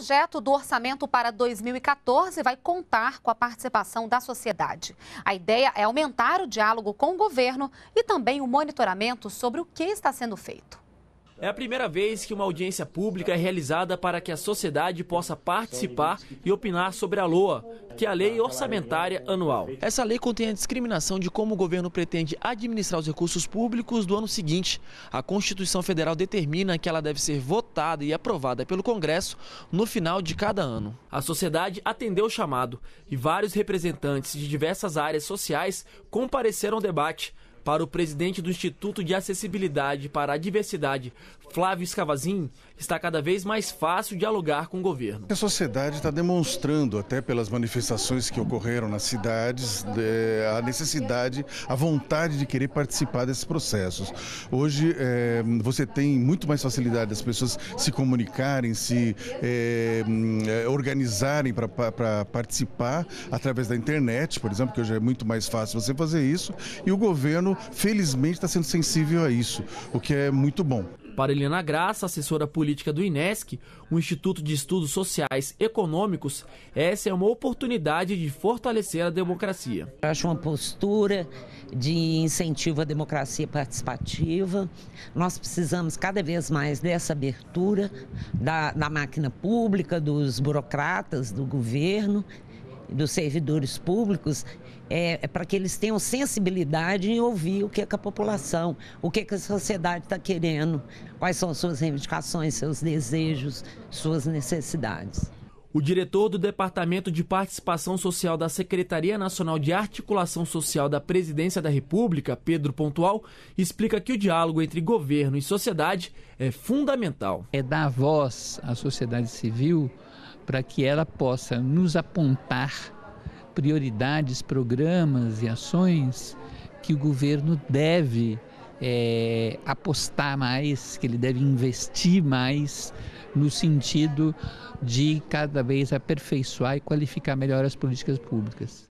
projeto do orçamento para 2014 vai contar com a participação da sociedade. A ideia é aumentar o diálogo com o governo e também o monitoramento sobre o que está sendo feito. É a primeira vez que uma audiência pública é realizada para que a sociedade possa participar e opinar sobre a LOA, que é a Lei Orçamentária Anual. Essa lei contém a discriminação de como o governo pretende administrar os recursos públicos do ano seguinte. A Constituição Federal determina que ela deve ser votada e aprovada pelo Congresso no final de cada ano. A sociedade atendeu o chamado e vários representantes de diversas áreas sociais compareceram ao debate. Para o presidente do Instituto de Acessibilidade para a Diversidade, Flávio Escavazin, está cada vez mais fácil dialogar com o governo. A sociedade está demonstrando, até pelas manifestações que ocorreram nas cidades, a necessidade, a vontade de querer participar desses processos. Hoje, eh, você tem muito mais facilidade das pessoas se comunicarem, se eh, organizarem para participar através da internet, por exemplo, que hoje é muito mais fácil você fazer isso, e o governo, felizmente, está sendo sensível a isso, o que é muito bom. Para Helena Graça, assessora política do INESC, o Instituto de Estudos Sociais Econômicos, essa é uma oportunidade de fortalecer a democracia. Eu acho uma postura de incentivo à democracia participativa. Nós precisamos cada vez mais dessa abertura da, da máquina pública, dos burocratas, do governo dos servidores públicos é, é, para que eles tenham sensibilidade em ouvir o que, é que a população, o que, é que a sociedade está querendo, quais são suas reivindicações, seus desejos, suas necessidades. O diretor do Departamento de Participação Social da Secretaria Nacional de Articulação Social da Presidência da República, Pedro Pontual, explica que o diálogo entre governo e sociedade é fundamental. É dar voz à sociedade civil para que ela possa nos apontar prioridades, programas e ações que o governo deve é, apostar mais, que ele deve investir mais no sentido de cada vez aperfeiçoar e qualificar melhor as políticas públicas.